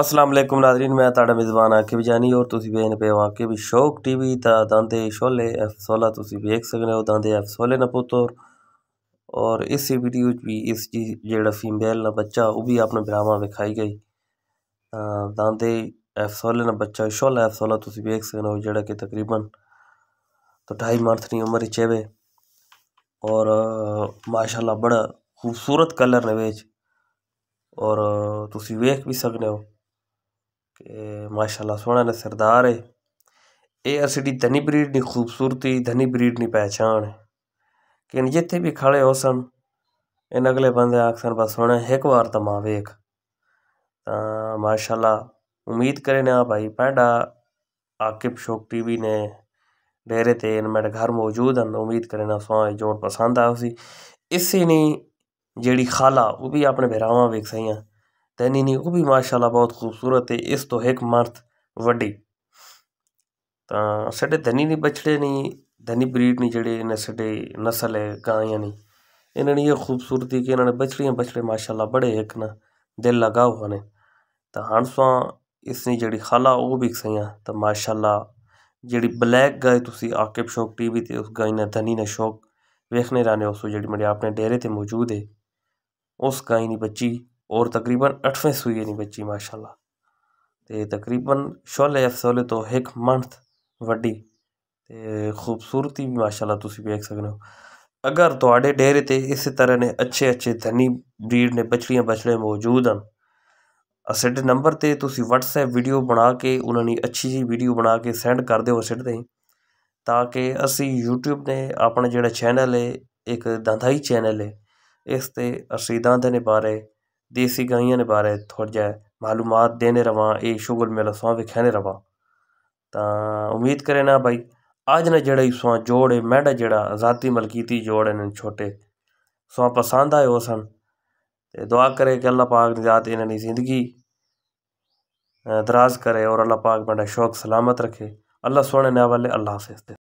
ਅਸਲਾਮ ਅਲੈਕੁਮ ਨਾਜ਼ਰੀਨ ਮੈਂ ਤੁਹਾਡਾ ਮੇਜ਼ਬਾਨ ਆਕਿਬ ਜਾਨੀ ਔਰ ਤੁਸੀਂ ਵੇਖਣ ਪਏ ਹੋ ਆਕਿਬ ਸ਼ੌਕ ਟੀਵੀ ਦਾ ਦਾਂਦੇ ਸ਼ੋਲੇ F16 ਤੁਸੀਂ ਵੇਖ ਸਕਦੇ ਹੋ ਦਾਂਦੇ F16 ਨਾ ਪੁੱਤਰ ਔਰ ਇਸ ਵੀਡੀਓ 'ਚ ਵੀ ਇਸ ਜਿਹੜਾ ਫੀਮੇਲ ਨਾ ਬੱਚਾ ਉਹ ਵੀ ਆਪਣੇ ਭਰਾਵਾਂ ਵਿਖਾਈ ਗਈ ਦਾਂਦੇ F16 ਨਾ ਬੱਚਾ ਸ਼ੋਲਾ F16 ਤੁਸੀਂ ਵੇਖ ਸਕਦੇ ਹੋ ਜਿਹੜਾ ਕਿ ਤਕਰੀਬਨ तो ढाई मंथ की उम्र चे वे और माशाल्लाह बड़ा खूबसूरत कलर ने बेच और तुम वेख भी सकते हो माशाल्लाह सोहना नस्लदार ऐ ਇਹ ਅਸਲੀ ਧਨੀ ਬਰੀਡ ਦੀ ਖੂਬਸੂਰਤੀ ਧਨੀ ਬਰੀਡ ਦੀ ਪਛਾਣ ਹੈ ਕਿ ਜਿੱਥੇ ਵੀ ਖੜੇ ਹੋ ਸਨ ਇਹਨਾਂ ਅਗਲੇ ਬੰਦੇ ਆਖਣ ਬਸ ਹੁਣ ਇੱਕ ਵਾਰ ਤਾਂ ਮਾਂ ਵੇਖ ਤਾਂ ਮਾਸ਼ਾਅੱਲਾ ਉਮੀਦ ਕਰੇ ਨਾ ਭਾਈ ਪੈਂਡਾ ਆਕਿਬ ਸ਼ੋਕ ਟੀਵੀ ਨੇ डेरे ते इनमें घर मौजूद हैं उम्मीद करें असा जोड़ पसंद आ उसी इसी ने जेड़ी खाला वो भी अपने बेराव वेख सही हैं तैनीनी वो भी माशाल्लाह बहुत खूबसूरत है इस तो एक मर्द वड्डी ਤਾਂ ਸਾਡੇ ਧਨੀ ਨੇ ਬਛੜੇ ਨਹੀਂ ਧਨੀ ਬਰੀਡ ਨਹੀਂ ਜਿਹੜੇ ਨੇ ਸਾਡੇ ਨਸਲ ਹੈ ਗਾਂ ਨਹੀਂ ਇਹਨਾਂ ਨੇ ਇਹ ਖੂਬਸੂਰਤੀ ਕਿ ਇਹਨਾਂ ਨੇ ਬਛੜੀਆਂ ਬਛੜੇ ਮਾਸ਼ਾਅੱਲਾ ਬੜੇ ਇੱਕ ਨਾ ਦਿਲ ਲਗਾ ਹੋਏ ਨੇ ਤਾਂ ਹਣਸਾਂ ਇਸ ਨੇ ਜਿਹੜੀ ਖਾਲਾ ਉਹ ਵੀ ਸਈਆਂ ਤਾਂ ਮਾਸ਼ਾਅੱਲਾ ਜਿਹੜੀ ਬਲੈਕ ਗਾਇ ਤੁਸੀਂ ਆਕਿਬ ਸ਼ੌਕ ਟੀਵੀ ਤੇ ਉਸ ਗਾਇ ਨਾ ਧਨੀ ਨਾ ਸ਼ੌਕ ਵੇਖਨੇ ਰਾਨੇ ਉਸ ਜਿਹੜੀ ਮੇਰੇ ਆਪਣੇ ਡੇਰੇ ਤੇ ਮੌਜੂਦ ਹੈ ਉਸ ਗਾਇ ਦੀ ਬੱਚੀ ਔਰ ਤਕਰੀਬਨ 8ਵੇਂ सुई ਨਹੀਂ ਬੱਚੀ ਮਾਸ਼ਾਅੱਲਾ ਤੇ ਤਕਰੀਬਨ ਸ਼ੋਲੇ ਅਫਸੋਲੇ ਤੋਂ ਇੱਕ ਮੰਥ ਵੱਡੀ ਤੇ ਖੂਬਸੂਰਤੀ ਵੀ ਮਾਸ਼ਾਅੱਲਾ ਤੁਸੀਂ ਵੇਖ ਸਕਦੇ ਹੋ ਅਗਰ ਤੁਹਾਡੇ ਡੇਰੇ ਤੇ ਇਸੇ ਤਰ੍ਹਾਂ ਨੇ ਅੱਛੇ ਅੱਛੇ ਧਨੀ ਬਰੀਡ ਨੇ ਬਛੜੀਆਂ ਬਛੜੇ ਮੌਜੂਦ ਹਨ ਸਾਡੇ ਨੰਬਰ ਤੇ ਤੁਸੀਂ WhatsApp ਵੀਡੀਓ ਬਣਾ ਕੇ ਉਹਨਾਂ ਨੂੰ ਅੱਛੀ ਜੀ ਵੀਡੀਓ ਬਣਾ ਕੇ ਸੈਂਡ ਕਰ ਦਿਓ ਸਾਡੇ ਤੇ ਤਾਂ ਕਿ ਅਸੀਂ YouTube ਨੇ ਆਪਣਾ ਜਿਹੜਾ ਚੈਨਲ ਹੈ ਇੱਕ ਦੰਦਾਈ ਚੈਨਲ ਹੈ ਇਸ ਤੇ ਅਸੀਂ ਦੰਦ ਦੇ ਬਾਰੇ देसी गाइयों ने बारे थोड़े मालूम देने रवा ये शुगल मेला सवा विखाने रवा तो उम्मीद करें ना भाई आज ना जड़े सवा जोड़ है मैडा जड़ा आजादी मलकीती जोड़ है छोटे सवा पसंद आए वो सन दुआ करे कि अल्लाह पाक निजात इन्होंने ज़िंदगी दराज करे और अल्लाह पाक बड़ा शौक सलामत रखे अल्लाह सोने ने वाले अल्लाह से